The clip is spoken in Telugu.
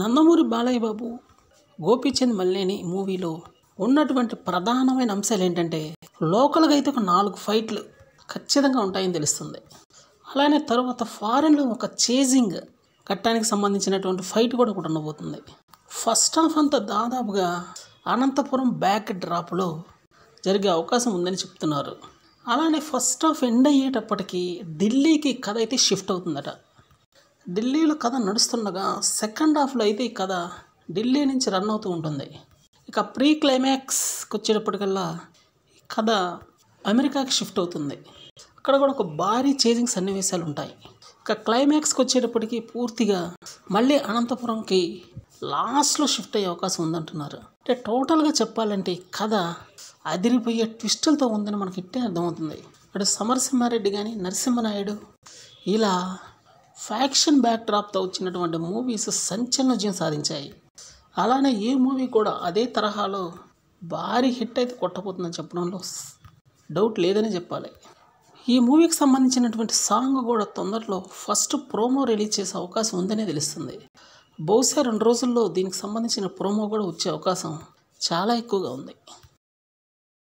నందమూరి బాలయ్య బాబు గోపీచంద్ మల్లేని మూవీలో ఉన్నటువంటి ప్రధానమైన అంశాలు ఏంటంటే లోకల్గా అయితే ఒక నాలుగు ఫైట్లు ఖచ్చితంగా ఉంటాయని తెలుస్తుంది అలానే తర్వాత ఫారెన్లో ఒక చేజింగ్ కట్టడానికి సంబంధించినటువంటి ఫైట్ కూడా ఒకటి ఉండబోతుంది ఫస్ట్ హాఫ్ అంతా దాదాపుగా అనంతపురం బ్యాక్ డ్రాప్లో జరిగే అవకాశం ఉందని చెప్తున్నారు అలానే ఫస్ట్ హాఫ్ ఎండ్ అయ్యేటప్పటికి ఢిల్లీకి కథ అయితే షిఫ్ట్ అవుతుందట ఢిల్లీలో కథ నడుస్తుండగా సెకండ్ హాఫ్లో అయితే ఈ కథ ఢిల్లీ నుంచి రన్ అవుతూ ఉంటుంది ఇక ప్రీ క్లైమాక్స్కి వచ్చేటప్పటికల్లా ఈ కథ అమెరికాకి షిఫ్ట్ అవుతుంది అక్కడ కూడా ఒక భారీ చేజింగ్ సన్నివేశాలు ఉంటాయి ఇక క్లైమాక్స్కి వచ్చేటప్పటికీ పూర్తిగా మళ్ళీ అనంతపురంకి లాస్ట్లో షిఫ్ట్ అయ్యే అవకాశం ఉందంటున్నారు అంటే టోటల్గా చెప్పాలంటే కథ అదిరిపోయే ట్విస్టులతో ఉందని మనకి ఇట్టే అర్థమవుతుంది అటు సమరసింహారెడ్డి కానీ నరసింహనాయుడు ఇలా ఫ్యాక్షన్ బ్యాక్డ్రాప్తో వచ్చినటువంటి మూవీస్ సంచలన విజయం సాధించాయి అలానే ఈ మూవీ కూడా అదే తరహాలో భారీ హిట్ అయితే కొట్టబోతుందని చెప్పడంలో డౌట్ లేదని చెప్పాలి ఈ మూవీకి సంబంధించినటువంటి సాంగ్ కూడా తొందరలో ఫస్ట్ ప్రోమో రిలీజ్ చేసే అవకాశం ఉందనే తెలుస్తుంది బహుశా రెండు రోజుల్లో దీనికి సంబంధించిన ప్రోమో కూడా వచ్చే అవకాశం చాలా ఎక్కువగా ఉంది